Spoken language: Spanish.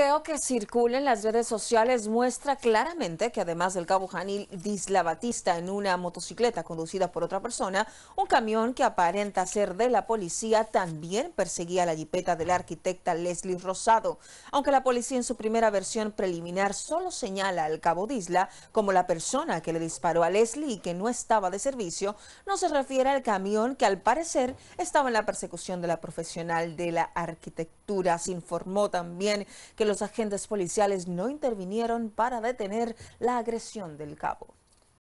video que circula en las redes sociales muestra claramente que además del cabo Janil Disla Batista en una motocicleta conducida por otra persona, un camión que aparenta ser de la policía también perseguía la jipeta de la arquitecta Leslie Rosado. Aunque la policía en su primera versión preliminar solo señala al cabo Disla como la persona que le disparó a Leslie y que no estaba de servicio, no se refiere al camión que al parecer estaba en la persecución de la profesional de la arquitectura. Se informó también que los agentes policiales no intervinieron para detener la agresión del cabo.